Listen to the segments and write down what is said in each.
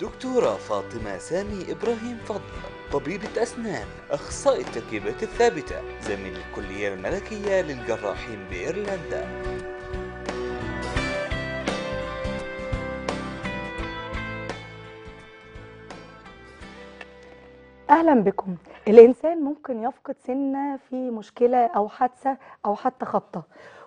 دكتورة فاطمة سامي إبراهيم فضل طبيبة أسنان أخصائي التركيبات الثابتة زميل الكلية الملكية للجراحين بإيرلندا أهلا بكم الإنسان ممكن يفقد سنة في مشكلة أو حادثة أو حتى خبطة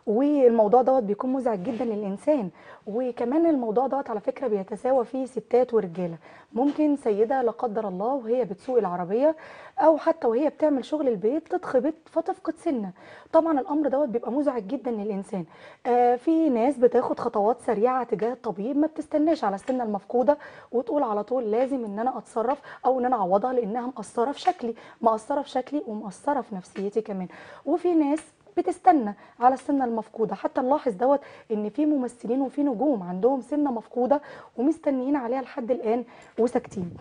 والموضوع دوت بيكون مزعج جدا للانسان وكمان الموضوع دوت على فكره بيتساوى فيه ستات ورجاله ممكن سيده لا قدر الله وهي بتسوق العربيه او حتى وهي بتعمل شغل البيت تتخبط فتفقد سنه طبعا الامر دوت بيبقى مزعج جدا للانسان آه في ناس بتاخد خطوات سريعه تجاه الطبيب ما بتستناش على السنه المفقوده وتقول على طول لازم ان انا اتصرف او ان انا اعوضها لانها مقصره في شكلي مقصره في شكلي ومقصره في نفسيتي كمان وفي ناس بتستنى على السنه المفقوده حتى نلاحظ دوت ان في ممثلين وفي نجوم عندهم سنه مفقوده ومستنيين عليها لحد الان وساكتين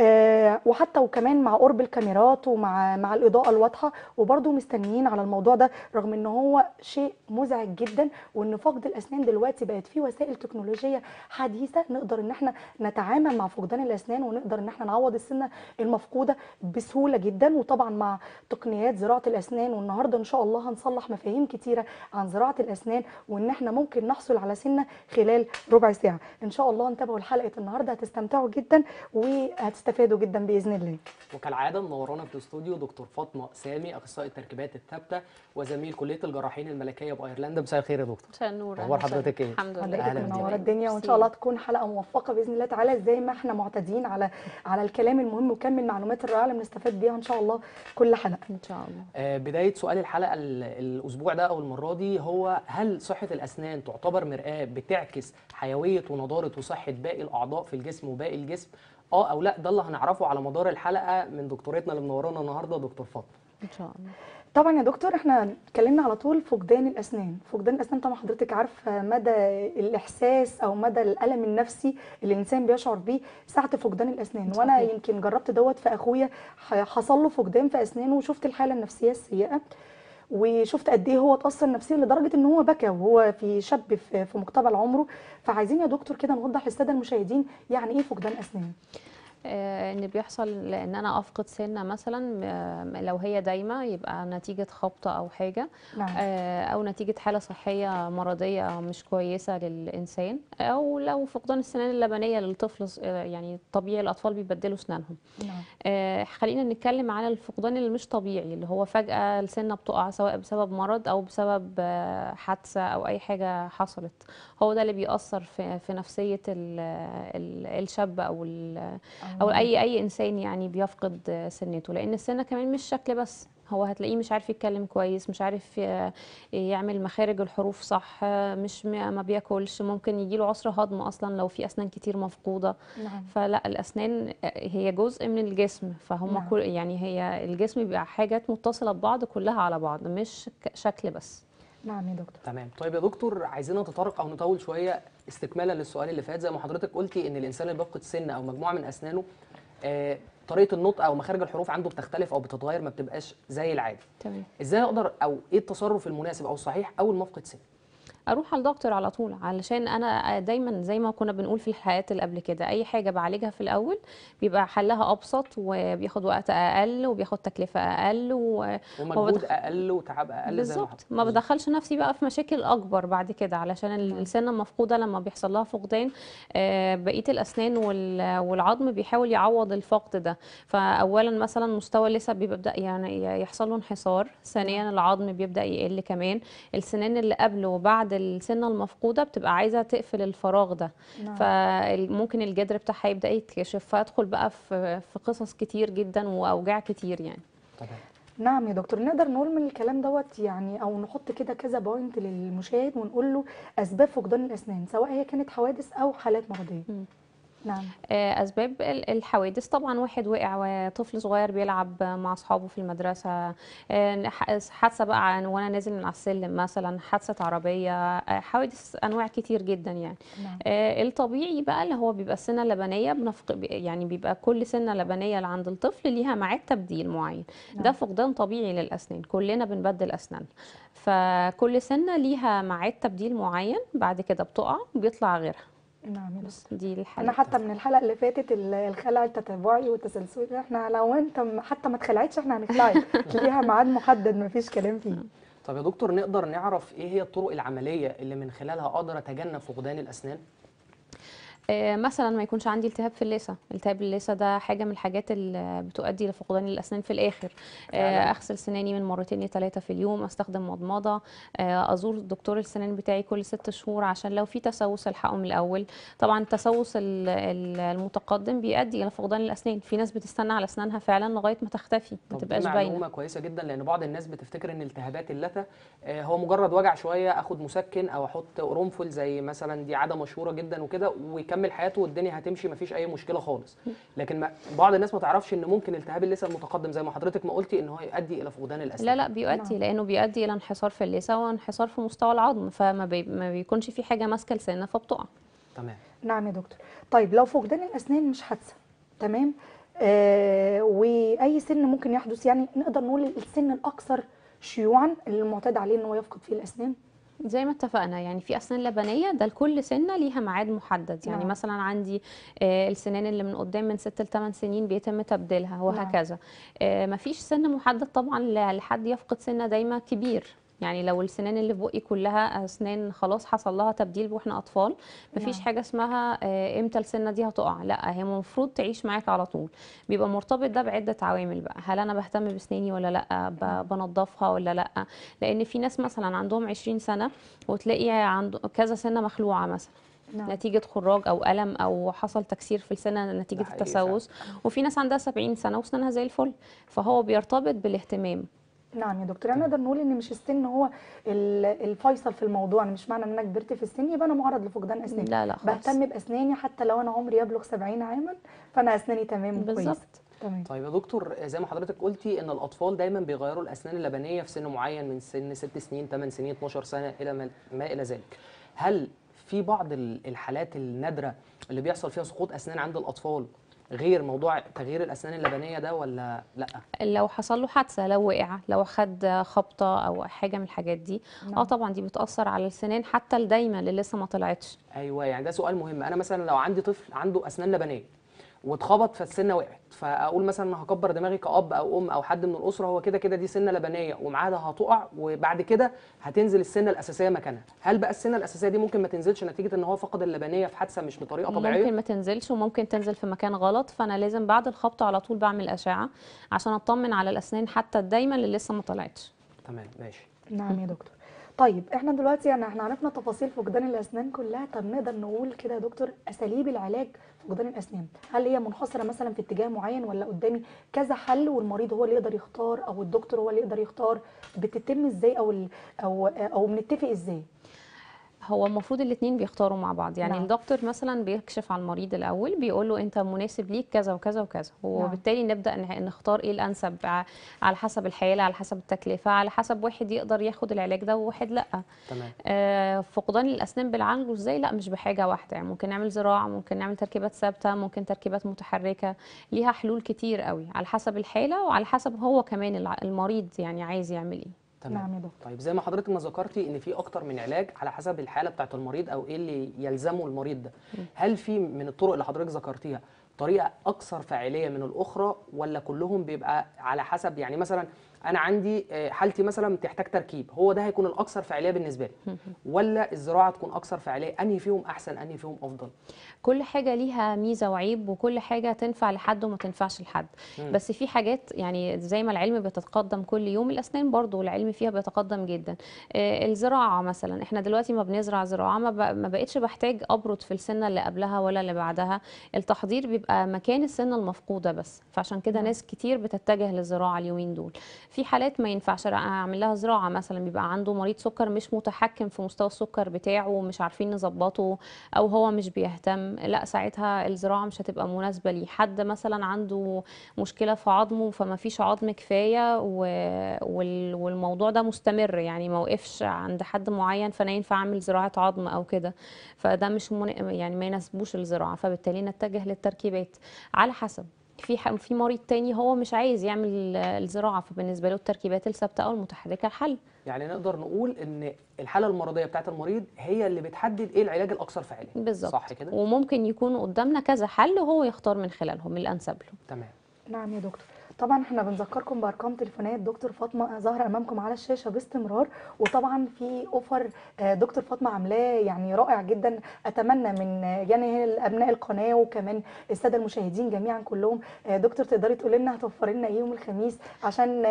آه، وحتى وكمان مع قرب الكاميرات ومع مع الاضاءه الواضحه وبرده مستنيين على الموضوع ده رغم ان هو شيء مزعج جدا وان فقد الاسنان دلوقتي بقت فيه وسائل تكنولوجيه حديثه نقدر ان احنا نتعامل مع فقدان الاسنان ونقدر ان احنا نعوض السنه المفقوده بسهوله جدا وطبعا مع تقنيات زراعه الاسنان والنهارده ان شاء الله هنصلح مفاهيم كتيره عن زراعه الاسنان وان احنا ممكن نحصل على سنه خلال ربع ساعه ان شاء الله انتبهوا لحلقه النهارده هتستمتعوا جدا وهتستمتعوا هتستفادوا جدا باذن الله وكالعاده منورانا في الاستوديو دكتور فاطمه سامي اخصائي التركيبات الثابته وزميل كليه الجراحين الملكيه بايرلندا مساء الخير يا دكتور مساء النور اخبار حضرتك ايه الحمد لله حضرتك منوره الدنيا وان شاء الله تكون حلقه موفقه باذن الله تعالى زي ما احنا معتادين على على الكلام المهم وكم المعلومات الرائعه اللي بنستفاد بيها ان شاء الله كل حلقه ان شاء الله آه بدايه سؤال الحلقه الاسبوع ده او المره دي هو هل صحه الاسنان تعتبر مرآه بتعكس حيويه ونضاره وصحه باقي الاعضاء في الجسم وباقي الجسم اه او لا ده اللي هنعرفه على مدار الحلقه من دكتورتنا اللي منورانا النهارده دكتور فاطمه ان شاء الله طبعا يا دكتور احنا اتكلمنا على طول فقدان الاسنان فقدان الاسنان طبعا حضرتك عارفه مدى الاحساس او مدى الالم النفسي اللي الانسان بيشعر بيه ساعه فقدان الاسنان وانا يمكن جربت دوت في اخويا حصل له فقدان في اسنانه وشفت الحاله النفسيه السيئه وشفت قد ايه هو اتاثر نفسيا لدرجه ان هو بكى وهو في شاب في مقتبل عمره فعايزين يا دكتور كده نوضح للساده المشاهدين يعني ايه فقدان اسنان آه، ان بيحصل ان انا افقد سنه مثلا لو هي دايمه يبقى نتيجه خبطه او حاجه نعم. آه، او نتيجه حاله صحيه مرضيه مش كويسه للانسان او لو فقدان السنان اللبنيه للطفل آه، يعني طبيعي الاطفال بيبدلوا اسنانهم نعم. خلينا نتكلم على الفقدان اللي مش طبيعي اللي هو فجاه السنه بتقع سواء بسبب مرض او بسبب حادثه او اي حاجه حصلت هو ده اللي بيأثر في نفسيه الشاب او او اي اي انسان يعني بيفقد سنته لان السنه كمان مش شكل بس هو هتلاقيه مش عارف يتكلم كويس مش عارف يعمل مخارج الحروف صح مش ما بياكلش ممكن يجيله عسر هضم اصلا لو في اسنان كتير مفقوده نعم. فلا الاسنان هي جزء من الجسم فهم نعم. كل يعني هي الجسم بيبقى حاجات متصله ببعض كلها على بعض مش شكل بس نعم يا دكتور تمام طيب يا دكتور عايزين نتطرق او نطول شويه استكمالا للسؤال اللي فات زي ما حضرتك قلتي ان الانسان اللي بيفقد سن او مجموعه من اسنانه آه طريقه النطق او مخارج الحروف عنده بتختلف او بتتغير ما بتبقاش زي العادي تمام ازاي اقدر او ايه التصرف المناسب او الصحيح اول ما افقد سن اروح على الدكتور على طول علشان انا دايما زي ما كنا بنقول في الحلقات اللي قبل كده اي حاجه بعالجها في الاول بيبقى حلها ابسط وبياخد وقت اقل وبياخد تكلفه اقل و... ومجهود بدخ... اقل وتعب اقل بالظبط ما بدخلش نفسي بقى في مشاكل اكبر بعد كده علشان السنه المفقوده لما بيحصل لها فقدان آه، بقيه الاسنان وال... والعظم بيحاول يعوض الفقد ده فاولا مثلا مستوى اللثه بيبدا يعني يحصل له انحسار ثانيا العظم بيبدا يقل كمان السنان اللي قبل وبعد السنه المفقوده بتبقى عايزه تقفل الفراغ ده نعم. فممكن الجدر بتاعها يبدا يتكشف فادخل بقى في في قصص كتير جدا واوجاع كتير يعني طبعا. نعم يا دكتور نقدر نقول من الكلام دوت يعني او نحط كده كذا بوينت للمشاهد ونقول له اسباب فقدان الاسنان سواء هي كانت حوادث او حالات مرضيه نعم. آه، اسباب الحوادث طبعا واحد وقع وطفل صغير بيلعب مع اصحابه في المدرسه آه، حادثه بقى وانا نازل من على السلم مثلا حادثه عربيه آه، حوادث انواع كتير جدا يعني نعم. الطبيعي بقى اللي هو بيبقى السنه اللبنيه بنفق يعني بيبقى كل سنه لبنيه اللي عند الطفل ليها ميعاد تبديل معين نعم. ده فقدان طبيعي للاسنان كلنا بنبدل اسنان فكل سنه ليها ميعاد تبديل معين بعد كده بتقع بيطلع غيرها نعم بس دي الحلقه انا حتى من الحلقه اللي فاتت الخلع التتبعي والتسلسلي احنا لو انت حتى ما اتخلعتش احنا هنخلعك ليها ميعاد محدد ما فيش كلام فيه طب يا دكتور نقدر نعرف ايه هي الطرق العمليه اللي من خلالها اقدر اتجنب فقدان الاسنان آه، مثلا ما يكونش عندي التهاب في اللثه التهاب اللثه ده حاجه من الحاجات اللي بتؤدي لفقدان الاسنان في الاخر آه، اغسل سناني من مرتين لثلاثه في اليوم استخدم مضمضه آه، ازور دكتور السنان بتاعي كل ست شهور عشان لو في تسوس الحقه من الاول طبعا التسوس المتقدم بيؤدي الى فقدان الاسنان في ناس بتستنى على اسنانها فعلا لغايه ما تختفي ما تبقاش باينه معلومه كويسه جدا لان بعض الناس بتفتكر ان التهابات اللثه هو مجرد وجع شويه اخد مسكن او احط قرنفل زي مثلا دي عاده مشهوره جدا وكده ويكمل هيكمل حياته والدنيا هتمشي مفيش اي مشكله خالص لكن ما بعض الناس ما تعرفش ان ممكن التهاب اللثه المتقدم زي ما حضرتك ما قلتي ان هو يؤدي الى فقدان الاسنان لا لا بيؤدي نعم. لانه بيؤدي الى انحصار في اللثه وانحصار في مستوى العظم فما بي... ما بيكونش في حاجه ماسكه لسانه فبتقع تمام نعم يا دكتور طيب لو فقدان الاسنان مش حادثه تمام آه واي سن ممكن يحدث يعني نقدر نقول السن الاكثر شيوعا اللي المعتاد عليه ان هو يفقد فيه الاسنان زي ما اتفقنا يعني في اسنان لبنيه ده لكل سنه ليها ميعاد محدد يعني نعم. مثلا عندي آه السنان اللي من قدام من 6 ل 8 سنين بيتم تبديلها وهكذا نعم. آه مفيش سن محدد طبعا لحد يفقد سنه دايما كبير يعني لو السنان اللي في بقي كلها اسنان خلاص حصل لها تبديل واحنا اطفال مفيش نعم. حاجه اسمها آه، امتى السنه دي هتقع لا هي المفروض تعيش معاك على طول بيبقى مرتبط ده بعده عوامل بقى هل انا بهتم بسناني ولا لا نعم. بنضفها ولا لا لان في ناس مثلا عندهم 20 سنه وتلاقي عنده كذا سنه مخلوعه مثلا نعم. نتيجه خراج او الم او حصل تكسير في السنه نتيجه التسوس وفي ناس عندها 70 سنه وسنانها زي الفل فهو بيرتبط بالاهتمام نعم يا دكتور يعني نقدر نقول ان مش السن هو الفيصل في الموضوع يعني مش معنى ان انا كبرت في السن يبقى انا معرض لفقدان اسنان لا لا خالص بهتم باسناني حتى لو انا عمري يبلغ 70 عاما فانا اسناني تمام وكويس بالظبط تمام طيب يا دكتور زي ما حضرتك قلتي ان الاطفال دايما بيغيروا الاسنان اللبنيه في سن معين من سن 6 سنين 8 سنين 12 سنه الى ما الى ذلك هل في بعض الحالات النادره اللي بيحصل فيها سقوط اسنان عند الاطفال غير موضوع تغيير الاسنان اللبنيه ده ولا لا لو حصل له حادثه لو وقع لو خد خبطه او حاجه من الحاجات دي نعم. اه طبعا دي بتاثر على السنان حتى الدايمه اللي لسه ما طلعتش ايوه يعني ده سؤال مهم انا مثلا لو عندي طفل عنده اسنان لبنيه واتخبط فالسنه وقعت فاقول مثلا انا هكبر دماغي كاب او ام او حد من الاسره هو كده كده دي سنه لبنيه ومعاها هتقع وبعد كده هتنزل السنه الاساسيه مكانها هل بقى السنه الاساسيه دي ممكن ما تنزلش نتيجه ان هو فقد اللبنيه في حادثه مش بطريقه طبيعيه ممكن ما تنزلش وممكن تنزل في مكان غلط فانا لازم بعد الخبطه على طول بعمل اشعه عشان اطمن على الاسنان حتى الدايمه اللي لسه ما طلعتش تمام ماشي نعم يا دكتور طيب احنا دلوقتي يعني احنا عرفنا تفاصيل فقدان الاسنان كلها طب نقدر نقول كده يا دكتور اساليب العلاج فقدان الاسنان هل هي منحصره مثلا في اتجاه معين ولا قدامي كذا حل والمريض هو اللي يقدر يختار او الدكتور هو اللي يقدر يختار بتتم ازاي او او او بنتفق ازاي هو المفروض الاثنين بيختاروا مع بعض يعني نعم. الدكتور مثلا بيكشف على المريض الاول بيقول له انت مناسب ليك كذا وكذا وكذا نعم. وبالتالي نبدا نختار ايه الانسب على حسب الحاله على حسب التكلفه على حسب واحد يقدر ياخد العلاج ده وواحد لا تمام آه فقدان الاسنان بنعالجه ازاي لا مش بحاجه واحده يعني ممكن نعمل زراعه ممكن نعمل تركيبات ثابته ممكن تركيبات متحركه ليها حلول كتير قوي على حسب الحاله وعلى حسب هو كمان المريض يعني عايز يعمل ايه تمام نعم يا دكتور طيب زي ما حضرتك ما ذكرتي ان في اكتر من علاج على حسب الحاله بتاعه المريض او ايه اللي يلزمه المريض ده هل في من الطرق اللي حضرتك ذكرتيها طريقه اكثر فاعليه من الاخرى ولا كلهم بيبقى على حسب يعني مثلا انا عندي آه، حالتي مثلا بتحتاج تركيب هو ده هيكون الاكثر فعاليه بالنسبه لي ولا الزراعه تكون اكثر فعاليه انهي فيهم احسن انهي فيهم افضل كل حاجه ليها ميزه وعيب وكل حاجه تنفع لحد وما تنفعش لحد بس في حاجات يعني زي ما العلم بيتقدم كل يوم الاسنان برضو العلم فيها بيتقدم جدا آه، الزراعه مثلا احنا دلوقتي ما بنزرع زراعه ما بقتش بحتاج ابرد في السنه اللي قبلها ولا اللي بعدها التحضير بيبقى مكان السنه المفقوده بس فعشان كده ناس كتير بتتجه للزراعه اليومين دول في حالات ما ينفعش اعمل لها زراعه مثلا بيبقى عنده مريض سكر مش متحكم في مستوى السكر بتاعه مش عارفين نظبطه او هو مش بيهتم لا ساعتها الزراعه مش هتبقى مناسبه ليه حد مثلا عنده مشكله في عظمه فما فيش عظم كفايه والموضوع ده مستمر يعني ما وقفش عند حد معين فانا ينفع اعمل زراعه عظم او كده فده مش يعني ما يناسبوش الزراعه فبالتالي نتجه للتركيبات على حسب في في مريض تاني هو مش عايز يعمل الزراعه فبالنسبه له التركيبات الثابته او المتحركه الحل يعني نقدر نقول ان الحاله المرضيه بتاعه المريض هي اللي بتحدد ايه العلاج الاكثر فعاليه بالظبط صح كده وممكن يكون قدامنا كذا حل وهو يختار من خلالهم الانسب له تمام نعم يا دكتور طبعا احنا بنذكركم بارقام تليفونات دكتور فاطمه ظاهره امامكم على الشاشه باستمرار وطبعا في اوفر آه، دكتور فاطمه عاملاه يعني رائع جدا اتمنى من يعني ابناء القناه وكمان الساده المشاهدين جميعا كلهم آه، دكتور تقدري تقولي لنا هتوفري لنا ايه يوم الخميس عشان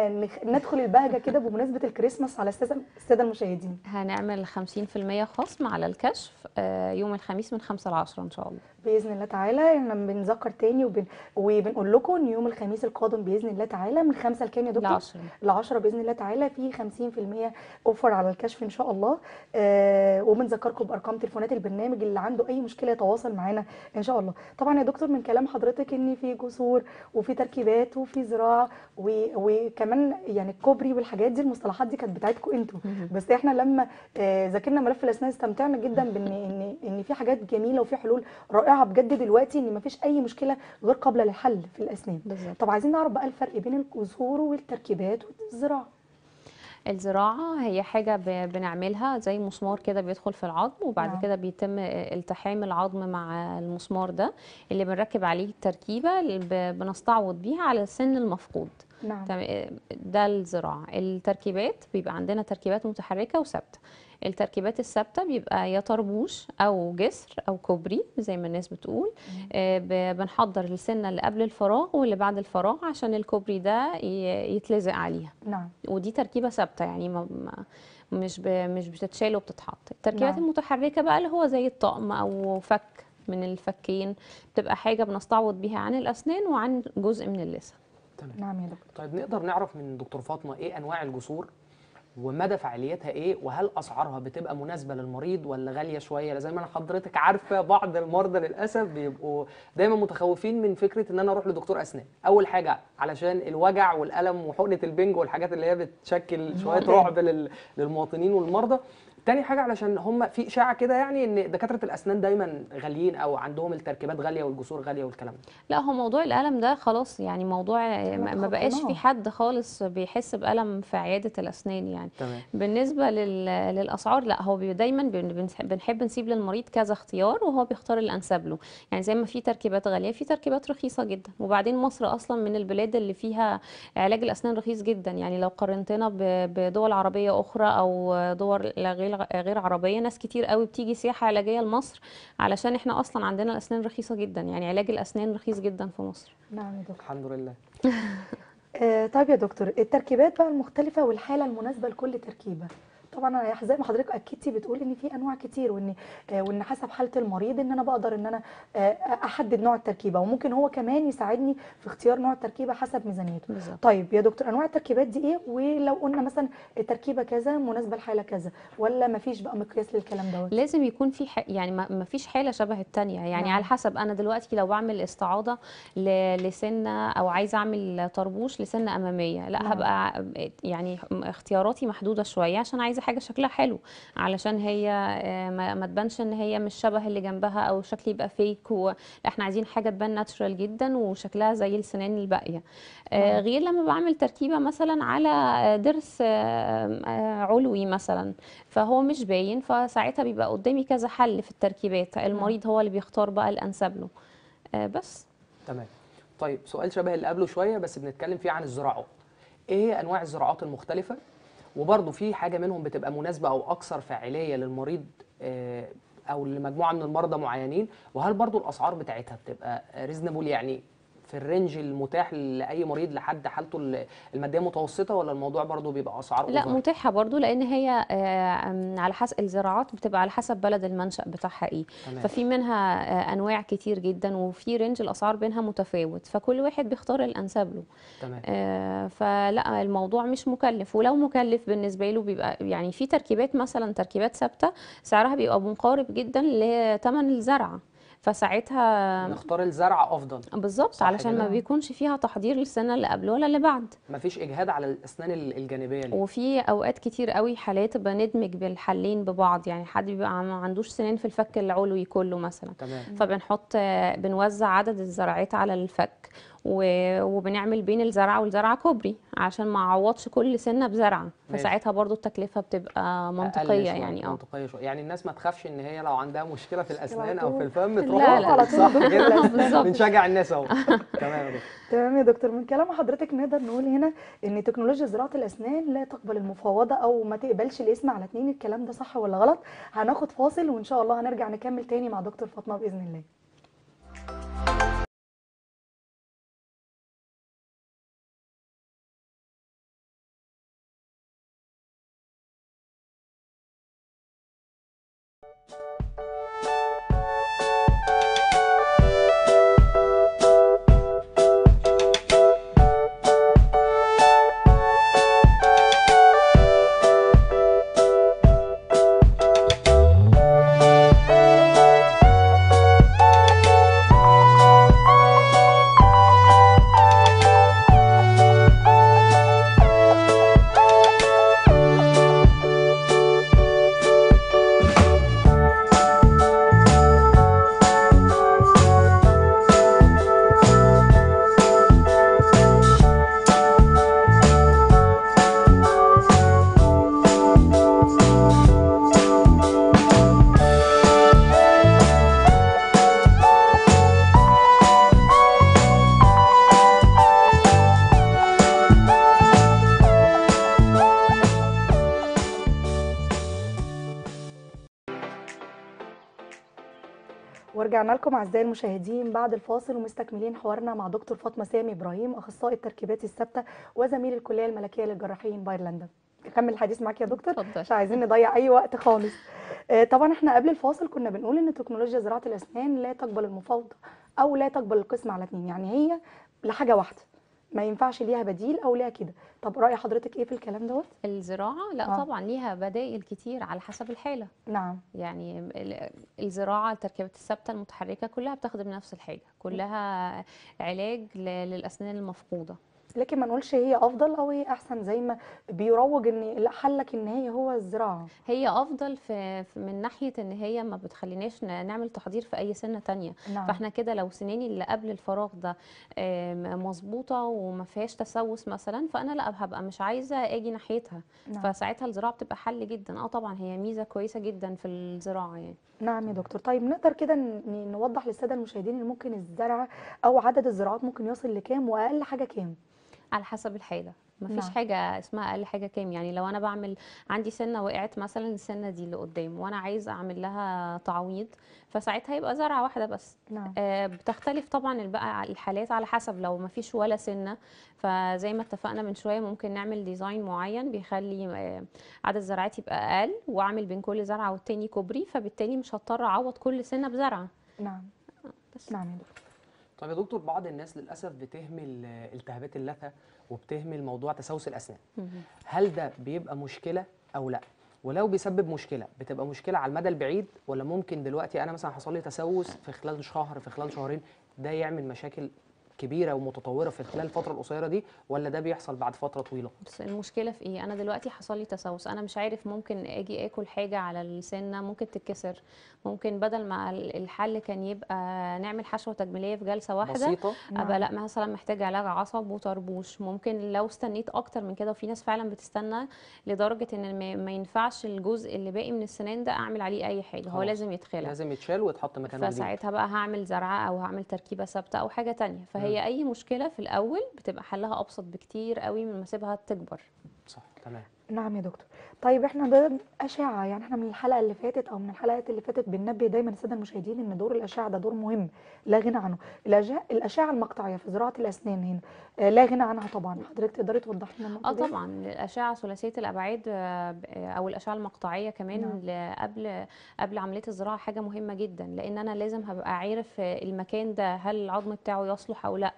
ندخل البهجه كده بمناسبه الكريسماس على الساده المشاهدين هنعمل 50% خصم على الكشف آه، يوم الخميس من 5 ل 10 ان شاء الله باذن الله تعالى احنا بنذكر تاني وبن... وبنقول لكم يوم الخميس القادم بي... باذن الله تعالى من خمسه لكام يا دكتور؟ ل 10 باذن الله تعالى في 50% اوفر على الكشف ان شاء الله آه وبنذكركم بارقام تليفونات البرنامج اللي عنده اي مشكله يتواصل معانا ان شاء الله. طبعا يا دكتور من كلام حضرتك ان في جسور وفي تركيبات وفي زراعه وكمان يعني الكوبري والحاجات دي المصطلحات دي كانت بتاعتكم انتوا بس احنا لما آه، ذاكرنا آه ملف الاسنان استمتعنا جدا بان ان ان في حاجات جميله وفي حلول رائعه بجد دلوقتي ان مفيش اي مشكله غير قابله للحل في الاسنان. بالزبط. طب عايزين نعرف بقى الفرق بين الزهور والتركيبات والزراعه الزراعة هي حاجة بنعملها زي مسمار كده بيدخل في العظم وبعد نعم. كده بيتم التحام العظم مع المسمار ده اللي بنركب عليه التركيبة اللي بنستعوض بيها على السن المفقود نعم. ده الزراعة التركيبات بيبقى عندنا تركيبات متحركة وثابتة التركيبات الثابته بيبقى يا طربوش او جسر او كوبري زي ما الناس بتقول آه، بنحضر السنه اللي قبل الفراغ واللي بعد الفراغ عشان الكوبري ده يتلزق عليها نعم ودي تركيبه ثابته يعني ما مش مش بتتشال وبتتحط التركيبات نعم. المتحركه بقى اللي هو زي الطقم او فك من الفكين بتبقى حاجه بنستعوض بيها عن الاسنان وعن جزء من اللسان تمام نعم يا دكتور طيب نقدر نعرف من دكتور فاطمه ايه انواع الجسور ومدى فعاليتها ايه وهل اسعارها بتبقى مناسبه للمريض ولا غاليه شويه زي ما انا حضرتك عارفه بعض المرضى للاسف بيبقوا دايما متخوفين من فكره ان انا اروح لدكتور اسنان اول حاجه علشان الوجع والالم وحقنه البنج والحاجات اللي هي بتشكل شويه رعب للمواطنين والمرضى تاني حاجه علشان هم في اشاعه كده يعني ان دكاتره الاسنان دايما غاليين او عندهم التركيبات غاليه والجسور غاليه والكلام ده لا هو موضوع الالم ده خلاص يعني موضوع ما بقاش في آه. حد خالص بيحس بالم في عياده الاسنان يعني تمام. بالنسبه للاسعار لا هو دايما بنحب نسيب للمريض كذا اختيار وهو بيختار الانسب له يعني زي ما في تركيبات غاليه في تركيبات رخيصه جدا وبعدين مصر اصلا من البلاد اللي فيها علاج الاسنان رخيص جدا يعني لو قارنتنا بدول عربيه اخرى او دول غير غير عربيه ناس كتير قوي بتيجي سياحه علاجيه لمصر علشان احنا اصلا عندنا الاسنان رخيصه جدا يعني علاج الاسنان رخيص جدا في مصر نعم يا دكتور الحمد لله آه، طيب يا دكتور التركيبات بقى المختلفه والحاله المناسبه لكل تركيبه طبعا زي ما حضرتك اكدتي بتقول ان في انواع كتير وان آه، وان حسب حاله المريض ان انا بقدر ان انا آه، احدد نوع التركيبه وممكن هو كمان يساعدني في اختيار نوع التركيبه حسب ميزانيته بالزبط. طيب يا دكتور انواع التركيبات دي ايه ولو قلنا مثلا التركيبه كذا مناسبه لحاله كذا ولا ما فيش بقى مقياس للكلام دوت لازم يكون في يعني ما فيش حاله شبه الثانيه يعني نعم. على حسب انا دلوقتي لو بعمل استعاضه لسنه او عايزه اعمل طربوش لسنه اماميه لا نعم. هبقى يعني اختياراتي محدوده شويه عشان عايزه حاجه شكلها حلو علشان هي آه، ما تبانش ان هي مش شبه اللي جنبها او شكل يبقى فيك احنا عايزين حاجه تبان ناتشرال جدا وشكلها زي السنان الباقيه آه، غير لما بعمل تركيبه مثلا على آه، ضرس علوي مثلا فهو مش باين فساعتها بيبقى قدامي كذا حل في التركيبات المريض هو اللي بيختار بقى الانسب له بس تمام طيب سؤال شبه اللي قبله شويه بس بنتكلم فيه عن الزراعات ايه انواع الزراعات المختلفه وبرضه في حاجه منهم بتبقى مناسبه او اكثر فاعليه للمريض آه، او لمجموعه من المرضى معينين وهل برضه الاسعار بتاعتها بتبقى ريزنبل يعني في الرينج المتاح لاي مريض لحد حالته الماديه متوسطه ولا الموضوع برضو بيبقى اسعار لا أوفر؟ متاحه برضو لان هي آه، على حسب الزراعات بتبقى على حسب بلد المنشا بتاعها ايه تمام. ففي منها آه، انواع كتير جدا وفي رينج الاسعار بينها متفاوت فكل واحد بيختار الانسب له تمام. آه، فلا الموضوع مش مكلف ولو مكلف بالنسبه له بيبقى يعني في تركيبات مثلا تركيبات ثابته سعرها بيبقى مقارب جدا لثمن الزرعه فساعتها نختار الزرع افضل بالظبط علشان جدا. ما بيكونش فيها تحضير للسنه اللي قبل ولا اللي بعد مفيش اجهاد على الاسنان الجانبيه ليه. وفي اوقات كتير قوي حالات بندمج بالحلين ببعض يعني حد بيبقى ما عندوش سنين في الفك العلوي كله مثلا تمام. فبنحط بنوزع عدد الزرعات على الفك وبنعمل بين الزرعه والزرعه كوبري عشان ما اعوضش كل سنه بزرعه فساعتها برضو التكلفه بتبقى منطقيه يعني اه منطقيه شويه يعني الناس ما تخافش ان هي لو عندها مشكله في الاسنان او في الفم تروح لا لا صح جدا بنشجع الناس اهو تمام يا دكتور تمام يا دكتور من كلام حضرتك نقدر نقول هنا ان تكنولوجيا زراعه الاسنان لا تقبل المفاوضه او ما تقبلش الاسم على اتنين الكلام ده صح ولا غلط هناخد فاصل وان شاء الله هنرجع نكمل تاني مع دكتور فاطمه باذن الله لكم اعزائي المشاهدين بعد الفاصل ومستكملين حوارنا مع دكتور فاطمه سامي ابراهيم اخصائي التركيبات الثابته وزميل الكليه الملكيه للجراحين بايرلندا اكمل الحديث معاك يا دكتور مش عايزين نضيع اي وقت خالص آه، طبعا احنا قبل الفاصل كنا بنقول ان تكنولوجيا زراعه الاسنان لا تقبل المفاوضه او لا تقبل القسم على اثنين يعني هي لحاجه واحده ما ينفعش ليها بديل او ليها كده طب راي حضرتك ايه في الكلام دوت الزراعه لا آه. طبعا ليها بدائل كتير على حسب الحاله نعم يعني الزراعه التركيبات الثابته المتحركه كلها بتخدم نفس الحاجه كلها علاج للاسنان المفقوده لكن ما نقولش هي افضل او هي احسن زي ما بيروج ان لا حلك ان هي هو الزراعه هي افضل في من ناحيه ان هي ما بتخليناش نعمل تحضير في اي سنه تانية نعم. فاحنا كده لو سنيني اللي قبل الفراغ ده مظبوطه وما فيهاش تسوس مثلا فانا لا هبقى مش عايزه اجي ناحيتها نعم. فساعتها الزراعه بتبقى حل جدا اه طبعا هي ميزه كويسه جدا في الزراعه يعني نعم يا دكتور طيب نقدر كده نوضح للساده المشاهدين ان ممكن الزرع او عدد الزراعات ممكن يصل لكام واقل حاجه كام على حسب الحاله ما فيش نعم. حاجه اسمها اقل حاجه كام يعني لو انا بعمل عندي سنه وقعت مثلا السنه دي اللي قدام وانا عايزه اعمل لها تعويض فساعتها يبقى زرعه واحده بس نعم. آه بتختلف طبعا بقى الحالات على حسب لو ما فيش ولا سنه فزي ما اتفقنا من شويه ممكن نعمل ديزاين معين بيخلي آه عدد زرعات يبقى اقل واعمل بين كل زرعه والتاني كوبري فبالتالي مش هضطر اعوض كل سنه بزرعه نعم آه، بس نعم يا دكتور طيب يا دكتور بعض الناس للاسف بتهمل آه، التهابات اللثه وبتهمل موضوع تسوس الاسنان هل ده بيبقى مشكله او لا ولو بيسبب مشكله بتبقى مشكله على المدى البعيد ولا ممكن دلوقتي انا مثلا حصل لي تسوس في خلال شهر في خلال شهرين ده يعمل مشاكل كبيره ومتطوره في خلال الفتره القصيره دي ولا ده بيحصل بعد فتره طويله بس المشكله في ايه انا دلوقتي حصل لي تسوس انا مش عارف ممكن اجي اكل حاجه على السنه ممكن تتكسر ممكن بدل ما الحل كان يبقى نعمل حشوه تجميليه في جلسه واحده بسيطه ابقى نعم. لا مثلا محتاج علاج عصب وطربوش ممكن لو استنيت اكتر من كده وفي ناس فعلا بتستنى لدرجه ان ما ينفعش الجزء اللي باقي من السنان ده اعمل عليه اي حاجه هو لازم يتخلع لازم يتشال ويتحط مكانه فساعتها بقى هعمل زرعه او هعمل تركيبه ثابته او حاجه ثانيه فهي فهي اي مشكله في الاول بتبقى حلها ابسط بكتير قوي من ما اسيبها تكبر صح تمام نعم يا دكتور طيب احنا ده اشعه يعني احنا من الحلقه اللي فاتت او من الحلقات اللي فاتت بننبه دايما الساده المشاهدين ان دور الاشعه ده دور مهم لا غنى عنه الاشعه المقطعيه في زراعه الاسنان هنا آه، لا غنى عنها طبعا حضرتك تقدري توضحي لنا اه طبعا الاشعه ثلاثيه الابعاد آه، او الاشعه المقطعيه كمان نعم. قبل قبل عمليه الزراعه حاجه مهمه جدا لان انا لازم هبقى عارف المكان ده هل العظم بتاعه يصلح او لا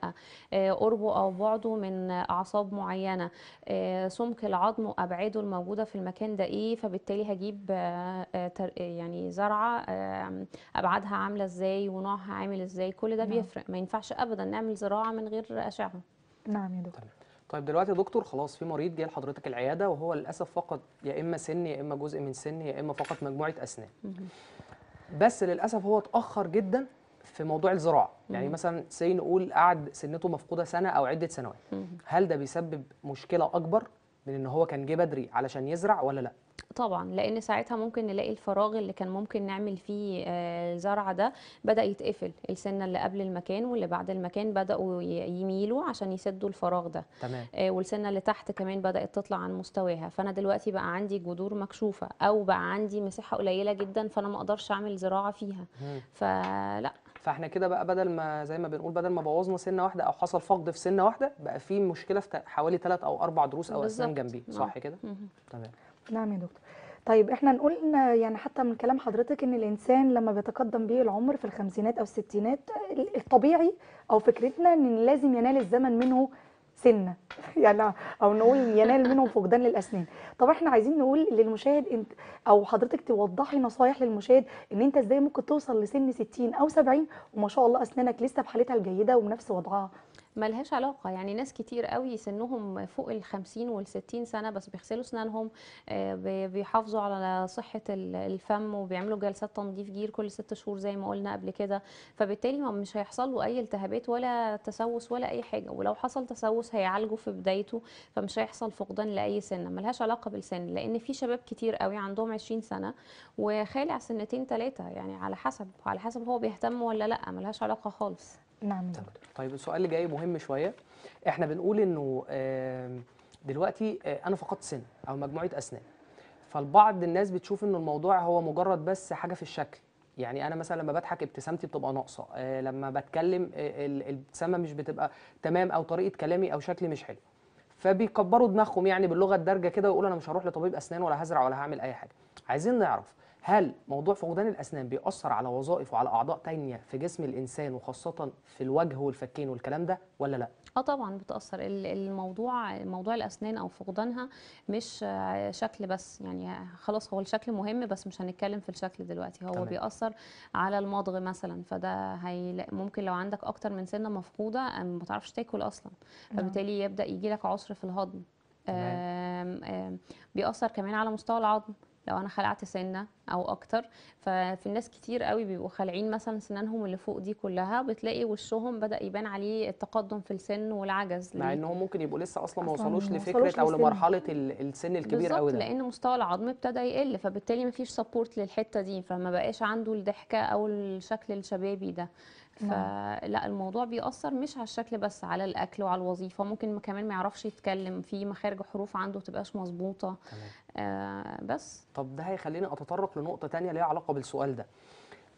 آه، قربه او بعده من اعصاب معينه سمك العظم وابعاده الموجوده في المكان المكان ده ايه فبالتالي هجيب آه، آه، يعني زرعه ابعادها عامله ازاي ونوعها عامل ازاي كل ده نعم. بيفرق ما ينفعش ابدا نعمل زراعه من غير اشعه نعم يا دكتور طيب دلوقتي يا دكتور خلاص في مريض جه لحضرتك العياده وهو للاسف فقد يا اما سن يا اما جزء من سن يا اما فقط مجموعه اسنان بس للاسف هو اتاخر جدا في موضوع الزراعه يعني مثلا سي نقول قعد سنته مفقوده سنه او عده سنوات هل ده بيسبب مشكله اكبر من ان هو كان جه بدري علشان يزرع ولا لا طبعا لان ساعتها ممكن نلاقي الفراغ اللي كان ممكن نعمل فيه آه، زرع ده بدا يتقفل السنه اللي قبل المكان واللي بعد المكان بداوا يميلوا عشان يسدوا الفراغ ده تمام. آه، والسنه اللي تحت كمان بدات تطلع عن مستواها فانا دلوقتي بقى عندي جذور مكشوفه او بقى عندي مساحه قليله جدا فانا ما اقدرش اعمل زراعه فيها مم. فلا فاحنا كده بقى بدل ما زي ما بنقول بدل ما بوظنا سنه واحده او حصل فقد في سنه واحده بقى في مشكله في حوالي ثلاث او اربع دروس او اسنان جنبيه نعم. صح كده تمام نعم يا دكتور طيب احنا نقول يعني حتى من كلام حضرتك ان الانسان لما بيتقدم به العمر في الخمسينات او الستينات الطبيعي او فكرتنا ان لازم ينال الزمن منه سنه يعني او نقول ينال منهم فقدان للاسنان طب احنا عايزين نقول للمشاهد انت او حضرتك توضحي نصايح للمشاهد ان انت ازاي ممكن توصل لسن 60 او 70 وما شاء الله اسنانك لسه بحالتها الجيده وبنفس وضعها ملهاش علاقه يعني ناس كتير قوي سنهم فوق ال 50 وال 60 سنه بس بيغسلوا اسنانهم آه، بيحافظوا على صحه الفم وبيعملوا جلسات تنظيف جير كل ست شهور زي ما قلنا قبل كده فبالتالي مش هيحصل له اي التهابات ولا تسوس ولا اي حاجه ولو حصل تسوس هيعالجه في بدايته فمش هيحصل فقدان لاي سنه ملهاش علاقه بالسن لان في شباب كتير قوي عندهم 20 سنه وخالع سنتين ثلاثه يعني على حسب على حسب هو بيهتم ولا لا ملهاش علاقه خالص نعم طيب, طيب السؤال اللي جاي مهم شويه احنا بنقول انه دلوقتي آه، انا فقدت سن او مجموعه اسنان فالبعض الناس بتشوف ان الموضوع هو مجرد بس حاجه في الشكل يعني انا مثلا لما بضحك ابتسامتي بتبقى ناقصه آه لما بتكلم آه، الابتسامه مش بتبقى تمام او طريقه كلامي او شكلي مش حلو فبيكبروا دماغهم يعني باللغه الدارجه كده ويقولوا انا مش هروح لطبيب اسنان ولا هزرع ولا هعمل اي حاجه عايزين نعرف هل موضوع فقدان الأسنان بيأثر على وظائف وعلى أعضاء تانية في جسم الإنسان وخاصة في الوجه والفكين والكلام ده ولا لا؟ اه طبعا بتاثر الموضوع موضوع الاسنان او فقدانها مش شكل بس يعني خلاص هو الشكل مهم بس مش هنتكلم في الشكل دلوقتي هو تمام. بيأثر على المضغ مثلا فده هي ممكن لو عندك اكتر من سنه مفقوده آه، ما تعرفش تاكل اصلا نعم. فبالتالي يبدا يجي لك عسر في الهضم آم آم بيأثر كمان على مستوى العظم لو انا خلعت سنه او اكتر ففي ناس كتير قوي بيبقوا خالعين مثلا سنانهم اللي فوق دي كلها بتلاقي وشهم بدا يبان عليه التقدم في السن والعجز مع انهم ممكن يبقوا لسه اصلا ما وصلوش لفكره او لمرحله السن الكبير قوي ده لان مستوى العظم ابتدى يقل فبالتالي ما فيش سبورت للحته دي فما بقاش عنده الضحكه او الشكل الشبابي ده فلا الموضوع بيأثر مش على الشكل بس على الأكل وعلى الوظيفة ممكن كمان ما يعرفش يتكلم في مخارج حروف عنده تبقاش مظبوطة آه بس طب ده هيخليني أتطرق لنقطة تانية ليها علاقة بالسؤال ده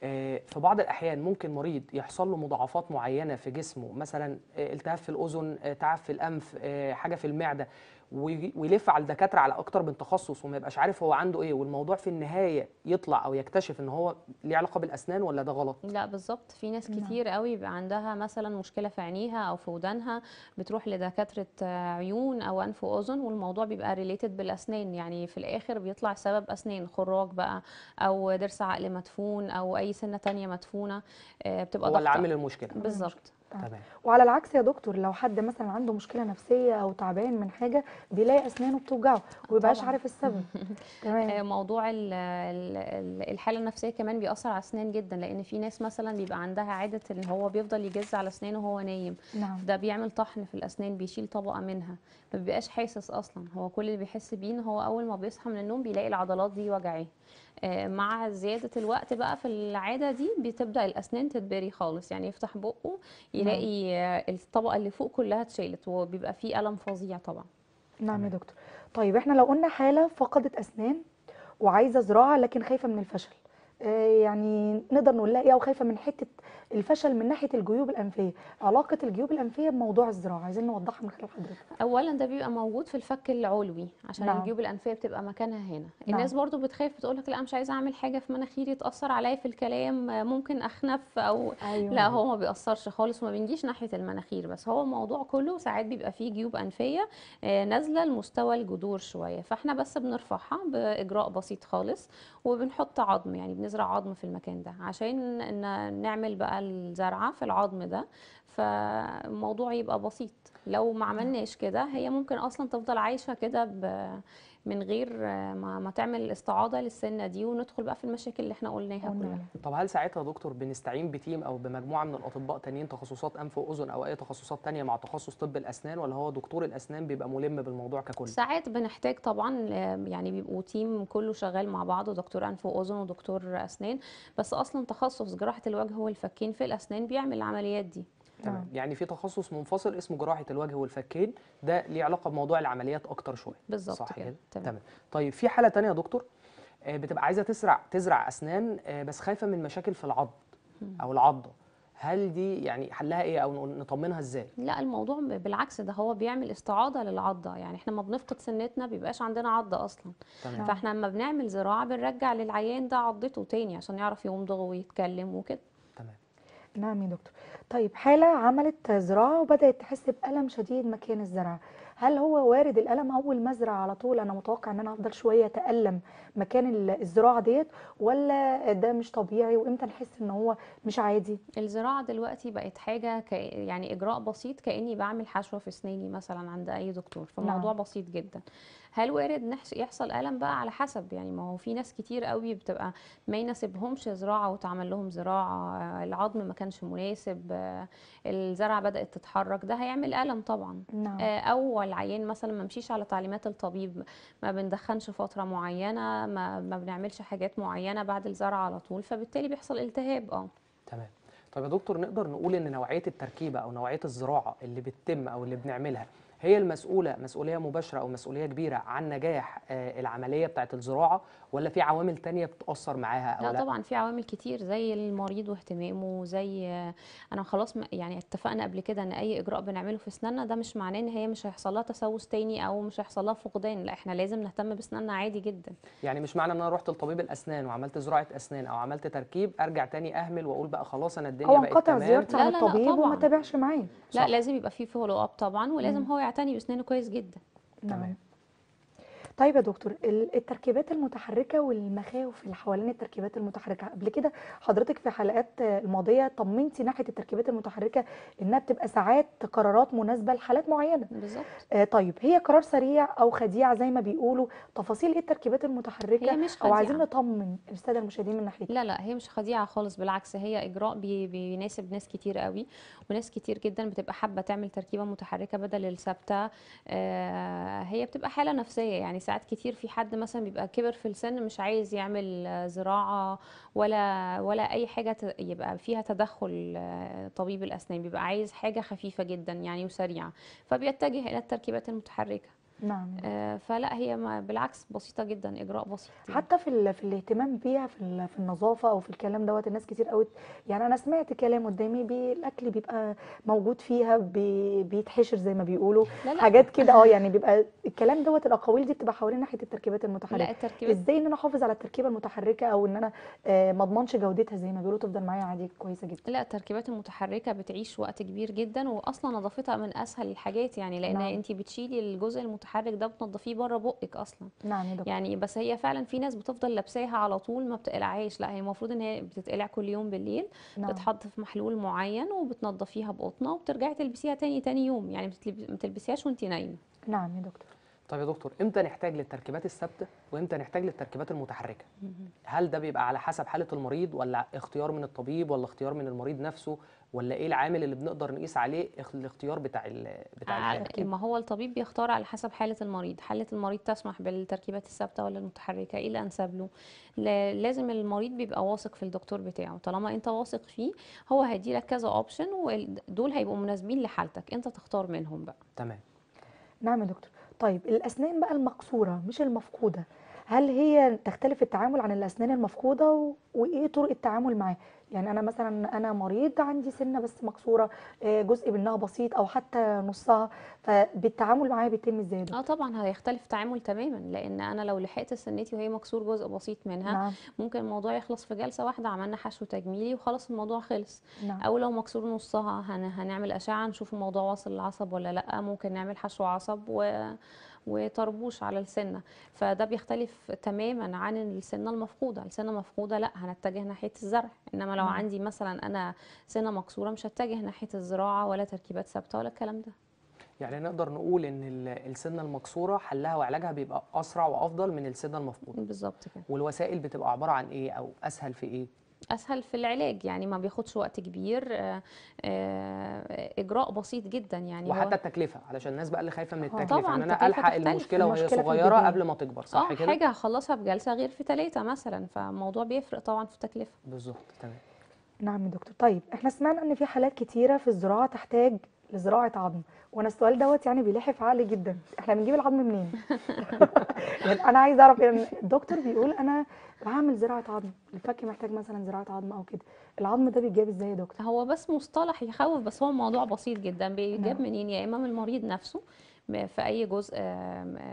آه في بعض الأحيان ممكن مريض يحصل له مضاعفات معينة في جسمه مثلا آه التهاب في الأذن آه تعب في الأنف آه، حاجة في المعدة ويلف على الدكاتره على اكتر من تخصص وما يبقاش عارف هو عنده ايه والموضوع في النهايه يطلع او يكتشف ان هو ليه علاقه بالاسنان ولا ده غلط لا بالظبط في ناس نعم. كتير قوي بيبقى عندها مثلا مشكله في عينيها او في ودانها بتروح لدكاتره عيون او انف واذن والموضوع بيبقى ريليتد بالاسنان يعني في الاخر بيطلع سبب اسنان خراج بقى او ضرس عقل مدفون او اي سنه تانية مدفونه آه، بتبقى هو اللي عامل المشكله بالظبط آه. تمام وعلى العكس يا دكتور لو حد مثلا عنده مشكله نفسيه او تعبان من حاجه بيلاقي اسنانه بتوجعه ومبيبقاش عارف السبب تمام آه، موضوع الـ الـ الحاله النفسيه كمان بيأثر على الاسنان جدا لان في ناس مثلا بيبقى عندها عاده ان هو بيفضل يجز على اسنانه وهو نايم نعم. ده بيعمل طحن في الاسنان بيشيل طبقه منها ما بيبقاش حاسس اصلا هو كل اللي بيحس بيه ان هو اول ما بيصحى من النوم بيلاقي العضلات دي وجعاه آه، مع زيادة الوقت بقى في العادة دي بتبدأ الأسنان تتبري خالص يعني يفتح بقه يلاقي نعم. آه، الطبقة اللي فوق كلها اتشالت وبيبقى فيه ألم فظيع طبعا نعم يا دكتور طيب احنا لو قلنا حالة فقدت أسنان وعايزة زراعة لكن خايفة من الفشل آه، يعني نقدر نقول لها ايه او خايفه من حته الفشل من ناحيه الجيوب الانفيه علاقه الجيوب الانفيه بموضوع الزراعه عايزين نوضحها من خلال حضرتك اولا ده بيبقى موجود في الفك العلوي عشان نعم. الجيوب الانفيه بتبقى مكانها هنا نعم. الناس برضو بتخاف بتقول لك لا مش عايزه اعمل حاجه في مناخيري يتاثر عليا في الكلام ممكن اخنف او أيوة. لا هو ما بيأثرش خالص وما بنجيش ناحيه المناخير بس هو الموضوع كله ساعات بيبقى فيه جيوب انفيه آه، نازله لمستوى الجذور شويه فاحنا بس بنرفعها باجراء بسيط خالص وبنحط عظم يعني نزرع عظم في المكان ده عشان ان نعمل بقى الزرعه في العظم ده فالموضوع يبقى بسيط لو ما عملناش كده هي ممكن اصلا تفضل عايشه كده من غير ما, ما تعمل استعاضه للسنه دي وندخل بقى في المشاكل اللي احنا قلناها كلها طب هل ساعتها يا دكتور بنستعين بتيم او بمجموعه من الاطباء تانيين تخصصات انف واذن او اي تخصصات تانية مع تخصص طب الاسنان ولا هو دكتور الاسنان بيبقى ملم بالموضوع ككل ساعات بنحتاج طبعا يعني بيبقوا تيم كله شغال مع بعضه دكتور انف واذن ودكتور اسنان بس اصلا تخصص جراحه الوجه والفكين في الاسنان بيعمل العمليات دي تمام آه. يعني في تخصص منفصل اسمه جراحه الوجه والفكين ده ليه علاقه بموضوع العمليات اكتر شويه بالظبط صح كده تمام. تمام طيب في حاله ثانيه يا دكتور آه، بتبقى عايزه تزرع تزرع اسنان آه، بس خايفه من مشاكل في العض او العضه هل دي يعني حلها ايه او نطمنها ازاي لا الموضوع بالعكس ده هو بيعمل استعاضه للعضه يعني احنا ما بنفقد سنتنا بيبقاش عندنا عضه اصلا تمام. فاحنا لما بنعمل زراعه بنرجع للعيان ده عضته تاني عشان يعرف يمضغ ويتكلم وكده نعم يا دكتور طيب حالة عملت زراعة وبدأت تحس بألم شديد مكان الزرع هل هو وارد الألم أول ما أزرع على طول أنا متوقع إن أنا أفضل شوية أتألم مكان الزراعة ديت ولا ده مش طبيعي وإمتى نحس إن هو مش عادي؟ الزراعة دلوقتي بقت حاجة ك... يعني إجراء بسيط كأني بعمل حشوة في سنيني مثلا عند أي دكتور فموضوع نعم. بسيط جدا هل وارد يحصل الم بقى على حسب يعني ما هو في ناس كتير قوي بتبقى ما يناسبهمش زراعه وتعمل لهم زراعه آه، العظم ما كانش مناسب آه، الزرعه بدات تتحرك ده هيعمل الم طبعا نعم. آه، او العيان مثلا ما مشيش على تعليمات الطبيب ما بندخنش فتره معينه ما, ما بنعملش حاجات معينه بعد الزرع على طول فبالتالي بيحصل التهاب اه تمام طيب يا دكتور نقدر نقول ان نوعيه التركيبه او نوعيه الزراعه اللي بتتم او اللي بنعملها هي المسؤولة مسؤولية مباشرة أو مسؤولية كبيرة عن نجاح آه، العملية بتاعة الزراعة ولا في عوامل تانية بتأثر معاها أو لا, لا طبعا في عوامل كتير زي المريض واهتمامه زي آه، أنا خلاص يعني اتفقنا قبل كده إن أي إجراء بنعمله في أسناننا ده مش معناه إن هي مش هيحصل لها تسوس تاني أو مش هيحصل لها فقدان لا إحنا لازم نهتم بأسناننا عادي جدا يعني مش معنى إن أنا رحت لطبيب الأسنان وعملت زراعة أسنان أو عملت تركيب أرجع تاني أهمل وأقول بقى خلاص أنا الدنيا بقت تمام هو انقطع زيارته للطبيب وما تابعش معاه لا لازم يبقى في فولو أب طبعا ولازم هو تعتني باسنانه كويس جدا تمام طيب يا دكتور التركيبات المتحركه والمخاوف اللي حوالين التركيبات المتحركه قبل كده حضرتك في حلقات الماضيه طمنتي ناحيه التركيبات المتحركه انها بتبقى ساعات قرارات مناسبه لحالات معينه بالظبط آه طيب هي قرار سريع او خديع زي ما بيقولوا تفاصيل ايه التركيبات المتحركه هي مش خديعة. او عايزين نطمن الساده المشاهدين من ناحيه لا لا هي مش خديعه خالص بالعكس هي اجراء بيناسب ناس كتير قوي وناس كتير جدا بتبقى حابه تعمل تركيبه متحركه بدل الثابته آه هي بتبقى حاله نفسيه يعني ساعات كتير في حد مثلا بيبقى كبر في السن مش عايز يعمل آه، زراعه ولا ولا اي حاجه يبقى فيها تدخل آه، طبيب الاسنان بيبقى عايز حاجه خفيفه جدا يعني وسريعه فبيتجه الى التركيبات المتحركه نعم آه، فلا هي ما بالعكس بسيطه جدا اجراء بسيط يعني. حتى في في الاهتمام بيها في في النظافه او في الكلام دوت الناس كتير قوي يعني انا سمعت كلام قدامي بالاكل بيبقى موجود فيها بي بيتحشر زي ما بيقولوا لا لا. حاجات كده اه يعني بيبقى الكلام دوت الاقاويل دي بتبقى حوالين ناحيه التركيبات المتحركه لا التركيبات ازاي ان انا احافظ على التركيبه المتحركه او ان انا آه، ما اضمنش جودتها زي ما بيقولوا تفضل معايا عادي كويسه جدا لا التركيبات المتحركه بتعيش وقت كبير جدا واصلا نظافتها من اسهل الحاجات يعني لان نعم. انت بتشيلي الجزء المتحرك المتحرك ده بتنضفيه بره بقك اصلا نعم دكتور. يعني بس هي فعلا في ناس بتفضل لابساها على طول ما بتقلعهاش لا هي المفروض ان هي بتتقلع كل يوم بالليل نعم. بتتحط في محلول معين وبتنضفيها بقطنه وبترجعي تلبسيها تاني تاني يوم يعني ما تلبسيهاش وانت نايمه نعم يا دكتور طيب يا دكتور امتى نحتاج للتركيبات الثابته وامتى نحتاج للتركيبات المتحركه هل ده بيبقى على حسب حاله المريض ولا اختيار من الطبيب ولا اختيار من المريض نفسه ولا ايه العامل اللي بنقدر نقيس عليه الاختيار بتاع ال بتاع العلاج ما هو الطبيب بيختار على حسب حاله المريض حاله المريض تسمح بالتركيبات الثابته ولا المتحركه ايه الانسب له لازم المريض بيبقى واثق في الدكتور بتاعه طالما انت واثق فيه هو هيدي لك كذا اوبشن ودول هيبقوا مناسبين لحالتك انت تختار منهم بقى تمام نعم يا دكتور طيب الاسنان بقى المقصوره مش المفقوده هل هي تختلف التعامل عن الاسنان المفقوده وايه طرق التعامل معاها يعني انا مثلا انا مريض عندي سنه بس مكسوره آه، جزء منها بسيط او حتى نصها فبالتعامل معايا بيتم ازاي اه طبعا هيختلف التعامل تماما لان انا لو لحقت سنتي وهي مكسور جزء بسيط منها نعم. ممكن الموضوع يخلص في جلسه واحده عملنا حشو تجميلي وخلاص الموضوع خلص نعم. او لو مكسور نصها هنعمل اشعه نشوف الموضوع واصل للعصب ولا لا ممكن نعمل حشو عصب و وطربوش على السنه فده بيختلف تماما عن السنه المفقوده السنه المفقوده لا هنتجه ناحيه الزرع انما لو عندي مثلا انا سنه مكسوره مش هتجه ناحيه الزراعه ولا تركيبات ثابته ولا الكلام ده يعني نقدر نقول ان السنه المكسوره حلها وعلاجها بيبقى اسرع وافضل من السنه المفقوده بالظبط كده والوسائل بتبقى عباره عن ايه او اسهل في ايه اسهل في العلاج يعني ما بياخدش وقت كبير آه، آه، اجراء بسيط جدا يعني وحتى التكلفه علشان الناس بقى اللي خايفه من آه، التكلفه طبعا ان انا الحق المشكله وهي صغيره قبل ما تكبر صح كده حاجه هخلصها بجلسه غير في ثلاثه مثلا فالموضوع بيفرق طبعا في التكلفه بالظبط تمام نعم يا دكتور طيب احنا سمعنا ان في حالات كتيره في الزراعه تحتاج لزراعه عظم وانا السؤال دوت يعني بيلحف عقلي جدا احنا بنجيب العظم منين يعني انا عايز اعرف يعني الدكتور بيقول انا بعمل زراعه عظم الفك محتاج مثلا زراعه عظم او كده العظم ده بيتجاب ازاي يا دكتور هو بس مصطلح يخوف بس هو موضوع بسيط جدا بيتجاب نعم. منين يا اما من المريض نفسه في اي جزء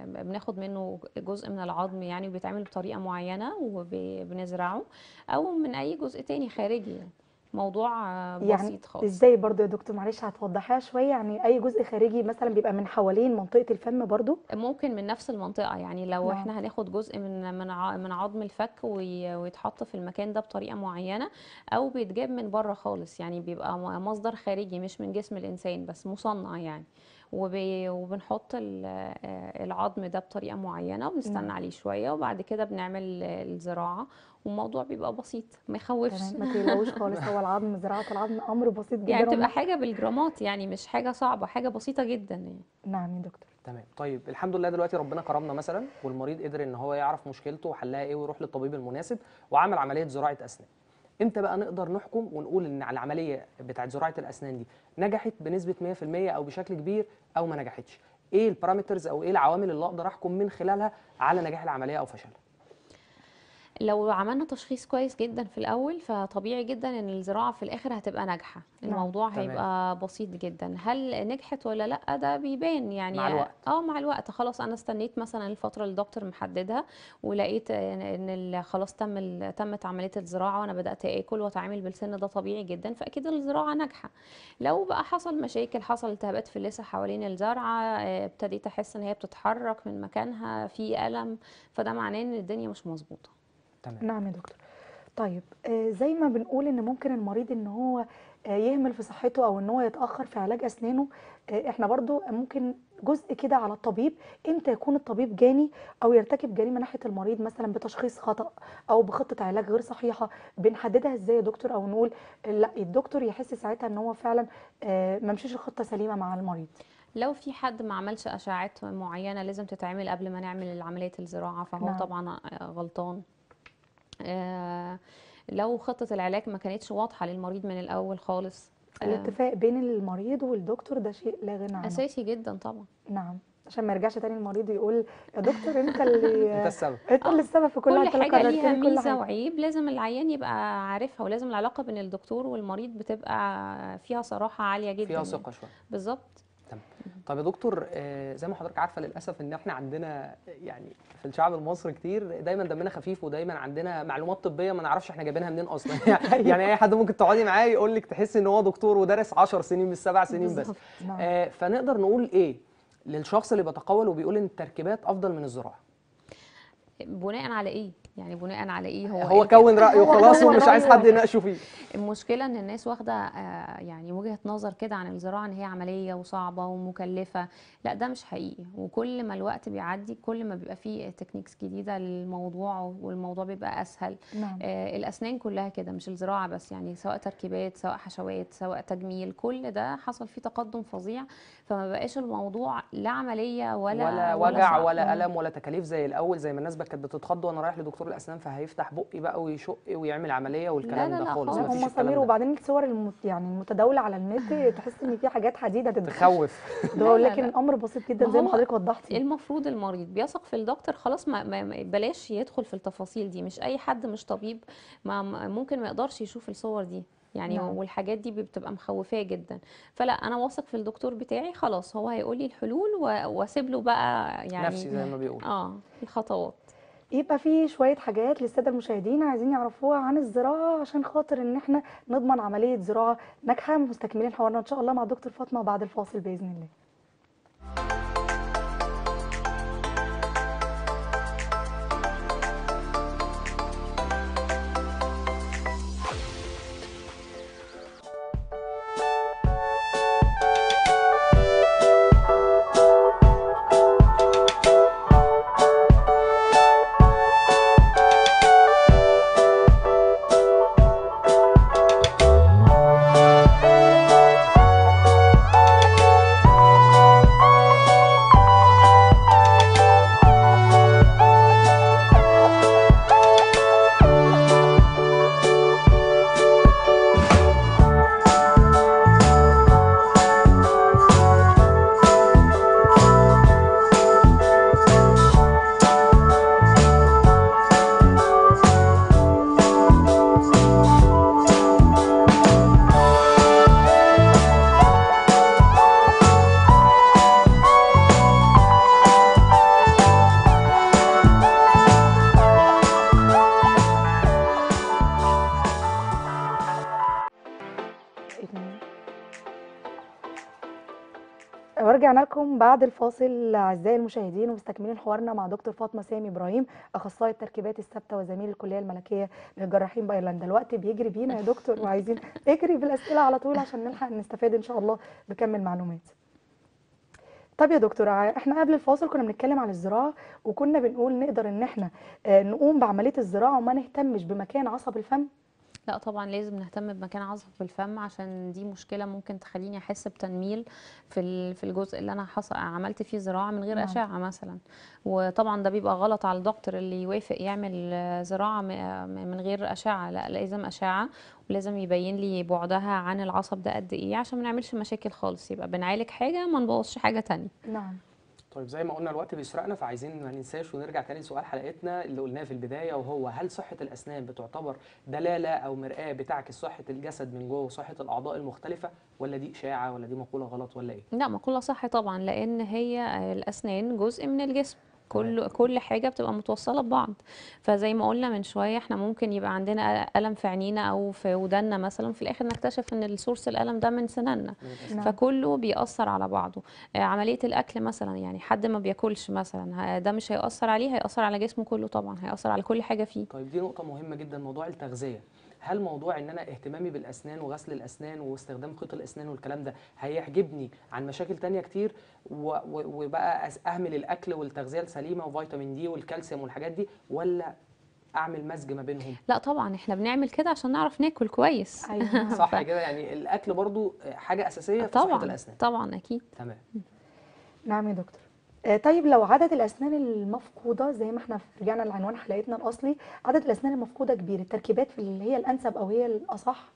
بناخد منه جزء من العظم يعني بيتعمل بطريقه معينه وبنزرعه او من اي جزء تاني خارجي يعني. موضوع يعني بسيط يعني خالص ازاي برضو يا دكتور معلش هتوضحيها شويه يعني اي جزء خارجي مثلا بيبقى من حوالين منطقه الفم برضو ممكن من نفس المنطقه يعني لو نعم. احنا هناخد جزء من من من عظم الفك ويتحط في المكان ده بطريقه معينه او بيتجاب من بره خالص يعني بيبقى مصدر خارجي مش من جسم الانسان بس مصنع يعني وبنحط آه، العظم ده بطريقه معينه وبنستنى عليه شويه وبعد كده بنعمل الزراعه والموضوع بيبقى بسيط ما يخوفش ما تقلقوش خالص هو العظم زراعه العظم امر بسيط يعني جدا يعني بتبقى حاجه بالجرامات يعني مش حاجه صعبه حاجه بسيطه جدا يعني نعم يا دكتور تمام طيب الحمد لله دلوقتي ربنا كرمنا مثلا والمريض قدر ان هو يعرف مشكلته وحلها ايه ويروح للطبيب المناسب وعمل عمليه زراعه اسنان امتى بقى نقدر نحكم ونقول ان العمليه بتاعه زراعه الاسنان دي نجحت بنسبه 100% او بشكل كبير او ما نجحتش ايه البارامترز او ايه العوامل اللي اقدر احكم من خلالها على نجاح العمليه او فشلها لو عملنا تشخيص كويس جدا في الاول فطبيعي جدا ان الزراعه في الاخر هتبقى ناجحه نعم، الموضوع تمام. هيبقى بسيط جدا هل نجحت ولا لا ده بيبان يعني مع الوقت اه مع الوقت خلاص انا استنيت مثلا الفتره اللي الدكتور محددها ولقيت ان خلاص تم تمت عمليه الزراعه وانا بدات اكل واتعامل بالسن ده طبيعي جدا فاكيد الزراعه ناجحه لو بقى حصل مشاكل حصل التهابات في اللثه حوالين الزرعه آه، ابتديت احس ان هي بتتحرك من مكانها في الم فده معناه ان الدنيا مش مظبوطه تمام. نعم يا دكتور طيب آه، زي ما بنقول ان ممكن المريض ان هو آه، يهمل في صحته او ان هو يتاخر في علاج اسنانه آه، احنا برضو ممكن جزء كده على الطبيب امتى يكون الطبيب جاني او يرتكب جريمه ناحيه المريض مثلا بتشخيص خطا او بخطه علاج غير صحيحه بنحددها ازاي يا دكتور او نقول لا الدكتور يحس ساعتها ان هو فعلا ما مشيش الخطه سليمه مع المريض لو في حد ما عملش اشعه معينه لازم تتعمل قبل ما نعمل عمليه الزراعه فهو نعم. طبعا غلطان آه، لو خطه العلاج ما كانتش واضحه للمريض من الاول خالص آه، الاتفاق بين المريض والدكتور ده شيء لا غنى عنه اساسي جدا طبعا نعم عشان ما يرجعش تاني المريض يقول يا دكتور انت اللي انت السبب انت اللي السبب في كل, حاجه كل حاجه ليها ميزه وعيب لازم العيان يبقى عارفها ولازم العلاقه بين الدكتور والمريض بتبقى فيها صراحه عاليه جدا فيها يعني. ثقه شويه بالظبط تمام طب يا دكتور آه، زي ما حضرتك عارفه للاسف ان احنا عندنا يعني في الشعب المصري كتير دايما دمنا خفيف ودايما عندنا معلومات طبيه ما نعرفش احنا جايبينها منين اصلا يعني, أيوة. يعني اي حد ممكن تقعدي معاه يقول لك تحس ان هو دكتور ودرس 10 سنين مش 7 سنين بس نعم. آه، فنقدر نقول ايه للشخص اللي بيتقول وبيقول ان التركيبات افضل من الزراعه بناء على ايه يعني بناء على ايه هو هو كون يعني رايه خلاص ومش عايز حد يناقشه فيه المشكله ان الناس واخده آه، يعني وجهه نظر كده عن الزراعه ان هي عمليه وصعبه ومكلفه لا ده مش حقيقي وكل ما الوقت بيعدي كل ما بيبقى فيه تكنيكس جديده للموضوع والموضوع بيبقى اسهل نعم. آه الاسنان كلها كده مش الزراعه بس يعني سواء تركيبات سواء حشوات سواء تجميل كل ده حصل فيه تقدم فظيع فما بقاش الموضوع لا عمليه ولا ولا وجع ولا, ولا نعم. الم ولا تكاليف زي الاول زي ما الناس كانت بتتخض وانا رايح لدكتور طبيب الاسنان فهيفتح بقي بقى ويشق ويعمل عمليه والكلام ده خالص لا هم سمير وبعدين الصور المت يعني المتداوله على النت تحس ان في حاجات حديده تخوف لكن الامر بسيط جدا زي ما حضرتك وضحتي المفروض المريض بيثق في الدكتور خلاص ما بلاش يدخل في التفاصيل دي مش اي حد مش طبيب ما ممكن ما يقدرش يشوف الصور دي يعني نعم. والحاجات دي بتبقى مخوفاه جدا فلا انا واثق في الدكتور بتاعي خلاص هو هيقول لي الحلول واسيب له بقى يعني نفسي زي ما بيقول اه الخطوات يبقى في شويه حاجات للساده المشاهدين عايزين يعرفوها عن الزراعه عشان خاطر ان احنا نضمن عمليه زراعه ناجحه مستكملين حوارنا ان شاء الله مع دكتور فاطمه بعد الفاصل باذن الله بعد الفاصل اعزائي المشاهدين ومستكملين حوارنا مع دكتور فاطمه سامي ابراهيم اخصائي التركيبات الثابته وزميل الكليه الملكيه للجراحين بايرلندا الوقت بيجري بينا يا دكتور وعايزين اجري بالاسئله على طول عشان نلحق نستفاد ان شاء الله بكم المعلومات طب يا دكتور احنا قبل الفاصل كنا بنتكلم عن الزراعه وكنا بنقول نقدر ان احنا آه، نقوم بعمليه الزراعه وما نهتمش بمكان عصب الفم لا طبعا لازم نهتم بمكان عصف الفم عشان دي مشكله ممكن تخليني احس بتنميل في في الجزء اللي انا حص... عملت فيه زراعه من غير نعم. اشعه مثلا وطبعا ده بيبقى غلط على الدكتور اللي يوافق يعمل زراعه من غير اشعه لا لازم اشعه ولازم يبين لي بعدها عن العصب ده قد ايه عشان ما نعملش مشاكل خالص يبقى بنعالج حاجه ما نبوظش حاجه تانية نعم طيب زي ما قلنا الوقت بيسرقنا فعايزين ما ننساش ونرجع تاني لسؤال حلقتنا اللي قلناه في البدايه وهو هل صحه الاسنان بتعتبر دلاله او مرآه بتعكس صحه الجسد من جوه وصحه الاعضاء المختلفه ولا دي اشاعه ولا دي مقوله غلط ولا ايه؟ لا مقوله صح طبعا لان هي آه، الاسنان جزء من الجسم كل كل حاجه بتبقى متوصله ببعض فزي ما قلنا من شويه احنا ممكن يبقى عندنا الم في عينينا او في ودنا مثلا في الاخر نكتشف ان السورس الالم ده من سناننا نعم. فكله بيأثر على بعضه آه، عمليه الاكل مثلا يعني حد ما بياكلش مثلا ده مش هيأثر عليه هيأثر على جسمه كله طبعا هيأثر على كل حاجه فيه طيب دي نقطه مهمه جدا موضوع التغذيه هل موضوع ان انا اهتمامي بالاسنان وغسل الاسنان واستخدام خيط الاسنان والكلام ده هيحجبني عن مشاكل تانية كتير وبقى اهمل الاكل والتغذيه السليمه وفيتامين دي والكالسيوم والحاجات دي ولا اعمل مزج ما بينهم لا طبعا احنا بنعمل كده عشان نعرف ناكل كويس ايوه صح كده يعني الاكل برضو حاجه اساسيه في صحه الاسنان طبعا اكيد تمام نعم يا دكتور آه، طيب لو عدد الاسنان المفقوده زي ما احنا رجعنا لعنوان حلقتنا الاصلي عدد الاسنان المفقوده كبير التركيبات اللي هي الانسب او هي الاصح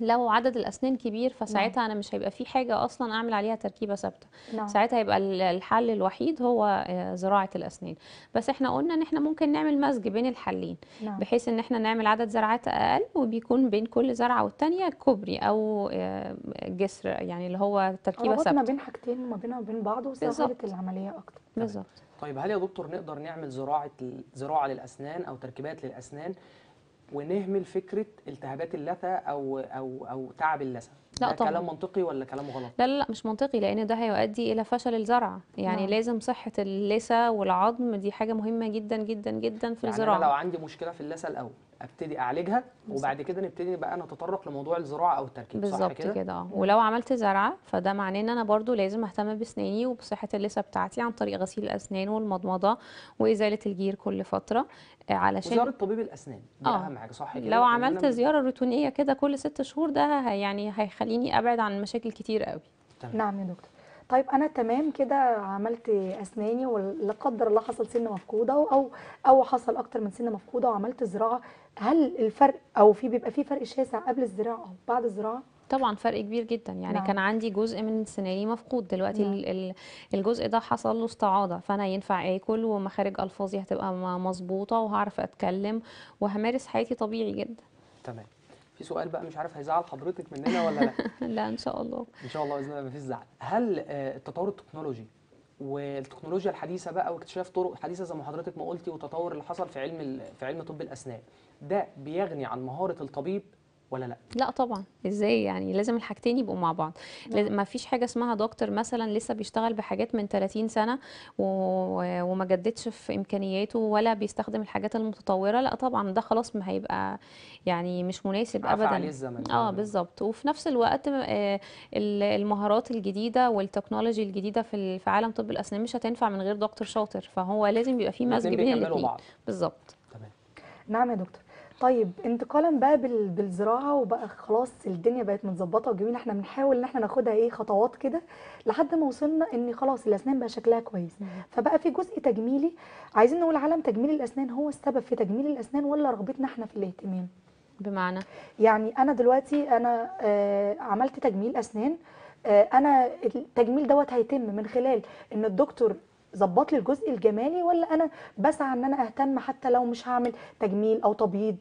لو عدد الاسنان كبير فساعتها نعم. انا مش هيبقى في حاجه اصلا اعمل عليها تركيبه ثابته نعم. ساعتها يبقى الحل الوحيد هو آه، زراعه الاسنان بس احنا قلنا ان احنا ممكن نعمل مزج بين الحلين نعم. بحيث ان احنا نعمل عدد زرعات اقل وبيكون بين كل زرعه والتانيه كوبري او آه، جسر يعني اللي هو تركيبه ثابته ما بين حاجتين ما بينها وبين بعض وسهلت العمليه اكتر بالظبط طيب هل يا دكتور نقدر نعمل زراعه زراعه للاسنان او تركيبات للاسنان ونهمل فكره التهابات اللثه او او او تعب اللثه لا ده طبعا. كلام منطقي ولا كلام غلط لا لا مش منطقي لان ده هيؤدي الى فشل الزرع يعني نعم. لازم صحه اللثه والعظم دي حاجه مهمه جدا جدا جدا في يعني الزراعه لو عندي مشكله في اللثه الاول ابتدي اعالجها وبعد كده نبتدي بقى نتطرق لموضوع الزراعه او التركيب بالظبط كده, كده اه ولو عملت زرعه فده معناه ان انا برضو لازم اهتم باسناني وبصحه اللثه بتاعتي عن طريق غسيل الاسنان والمضمضه وازاله الجير كل فتره آه، علشان زياره طبيب الاسنان دي آه. اهم حاجه صح كده لو عملت زياره روتينيه كده كل ست شهور ده يعني هيخليني ابعد عن مشاكل كتير قوي تمام. نعم يا دكتور طيب انا تمام كده عملت اسناني ولا قدر الله حصل سنه مفقوده او او حصل اكتر من سنه مفقوده وعملت زراعه هل الفرق او في بيبقى في فرق شاسع قبل الزراعه او بعد الزراعه طبعا فرق كبير جدا يعني نعم. كان عندي جزء من سناني مفقود دلوقتي نعم. الجزء ده حصل له استعاضه فانا ينفع اكل ومخارج الفاظي هتبقى مظبوطه وهعرف اتكلم وهمارس حياتي طبيعي جدا تمام في سؤال بقى مش عارف هيزعل حضرتك مننا ولا لا لا ان شاء الله ان شاء الله باذن الله مفيش زعل هل آه، التطور التكنولوجي والتكنولوجيا الحديثه بقى واكتشاف طرق حديثه زي ما حضرتك ما قلتي والتطور اللي حصل في علم في علم طب الاسنان ده بيغني عن مهاره الطبيب ولا لا لا طبعا ازاي يعني لازم الحاجتين يبقوا مع بعض ما فيش حاجه اسمها دكتور مثلا لسه بيشتغل بحاجات من 30 سنه و... وما جددش في امكانياته ولا بيستخدم الحاجات المتطوره لا طبعا ده خلاص ما هيبقى يعني مش مناسب ابدا عليه الزمن اه بالظبط وفي نفس الوقت آه، المهارات الجديده والتكنولوجي الجديده في عالم طب الاسنان مش هتنفع من غير دكتور شاطر فهو لازم يبقى في مزج بين الاثنين بالظبط تمام نعم يا دكتور طيب انتقالا بقى بالزراعة وبقى خلاص الدنيا بقت متظبطة وجميلة احنا بنحاول ان احنا ناخدها ايه خطوات كده لحد ما وصلنا ان خلاص الاسنان بقى شكلها كويس فبقى في جزء تجميلي عايزين نقول عالم تجميل الاسنان هو السبب في تجميل الاسنان ولا رغبتنا احنا في الاهتمام بمعنى يعني انا دلوقتي انا آه عملت تجميل اسنان آه انا التجميل دوت هيتم من خلال ان الدكتور ظبط لي الجزء الجمالي ولا انا بسعى ان انا اهتم حتى لو مش هعمل تجميل او تبييض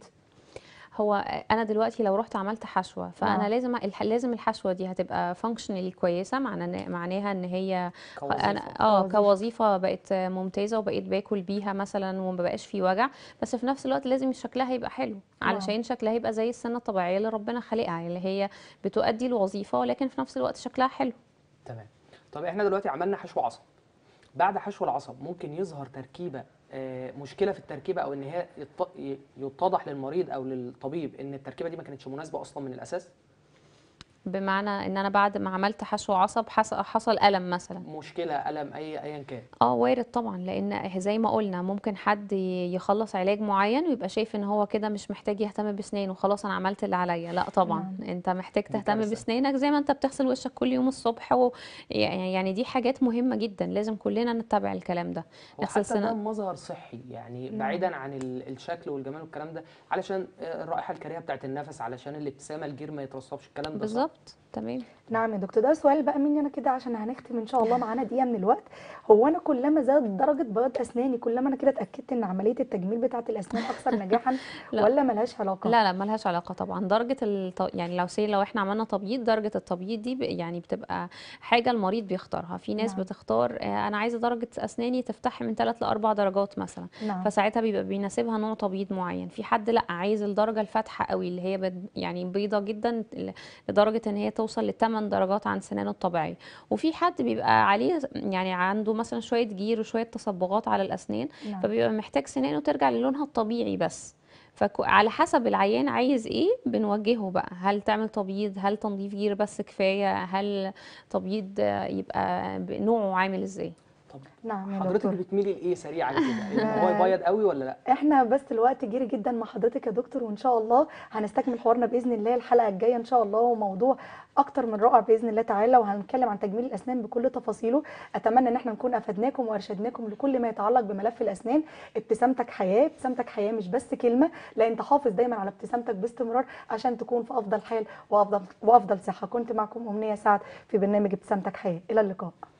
هو انا دلوقتي لو رحت عملت حشوه فانا آه. لازم لازم الحشوه دي هتبقى فانكشنالي كويسه معناها ان هي كوظيفة. انا اه كوظيفه بقت ممتازه وبقيت باكل بيها مثلا وما بقاش في وجع بس في نفس الوقت لازم شكلها يبقى حلو آه. علشان آه. شكلها يبقى زي السنه الطبيعيه اللي ربنا خلقها اللي هي بتؤدي الوظيفه ولكن في نفس الوقت شكلها حلو تمام طب احنا دلوقتي عملنا حشو عصب بعد حشو العصب ممكن يظهر تركيبه آه، مشكله في التركيبه او ان هي يتضح للمريض او للطبيب ان التركيبه دي ما كانتش مناسبه اصلا من الاساس بمعنى ان انا بعد ما عملت حشو عصب حصل الم مثلا مشكله الم اي ايا كان اه وارد طبعا لان زي ما قلنا ممكن حد يخلص علاج معين ويبقى شايف ان هو كده مش محتاج يهتم باسنانه خلاص انا عملت اللي عليا لا طبعا مم. نعم. انت محتاج تهتم بسنانك زي ما انت بتغسل وشك كل يوم الصبح و... يعني, يعني دي حاجات مهمه جدا لازم كلنا نتبع الكلام ده نغسل سنان ده مظهر صحي يعني بعيدا عن الشكل والجمال والكلام ده علشان آه، الرائحه الكريهه بتاعت النفس علشان الابتسامه الجير ما يترسبش الكلام ده بالظبط product. تمام نعم يا دكتور ده سؤال بقى مني انا كده عشان هنختم ان شاء الله معانا دقيقه من الوقت هو انا كلما زاد درجه بياض اسناني كلما انا كده اتاكدت ان عمليه التجميل بتاعه الاسنان اكثر نجاحا ولا ملهاش علاقه لا لا ملهاش علاقه طبعا درجه الط... يعني لو سي لو احنا عملنا تبييض درجه التبييض دي يعني بتبقى حاجه المريض بيختارها في ناس نعم. بتختار آه، انا عايزه درجه اسناني تفتح من 3 ل 4 درجات مثلا نعم. فساعتها بيبقى بيناسبها نوع تبييض معين في حد لا عايز الدرجه الفاتحه قوي اللي هي بد... يعني بيضه جدا لدرجه ان هي توصل توصل للثمان درجات عن سنانه الطبيعي وفي حد بيبقى عليه يعني عنده مثلا شويه جير وشويه تصبغات على الاسنان نعم. فبيبقى محتاج سنانه ترجع للونها الطبيعي بس فعلى حسب العيان عايز ايه بنوجهه بقى هل تعمل تبييض هل تنظيف جير بس كفايه هل تبييض يبقى نوعه عامل ازاي اتفضل نعم حضرتك بتميلي لايه سريعا كده يعني هو يبيض قوي ولا لا احنا بس الوقت جري جدا مع حضرتك يا دكتور وان شاء الله هنستكمل حوارنا باذن الله الحلقه الجايه ان شاء الله وموضوع اكتر من رائع باذن الله تعالى وهنتكلم عن تجميل الاسنان بكل تفاصيله اتمنى ان احنا نكون افدناكم وارشدناكم لكل ما يتعلق بملف الاسنان ابتسامتك حياه ابتسامتك حياه مش بس كلمه لا انت حافظ دايما على ابتسامتك باستمرار عشان تكون في افضل حال وافضل وافضل صحه كنت معكم امنيه سعد في برنامج ابتسامتك حياه الى اللقاء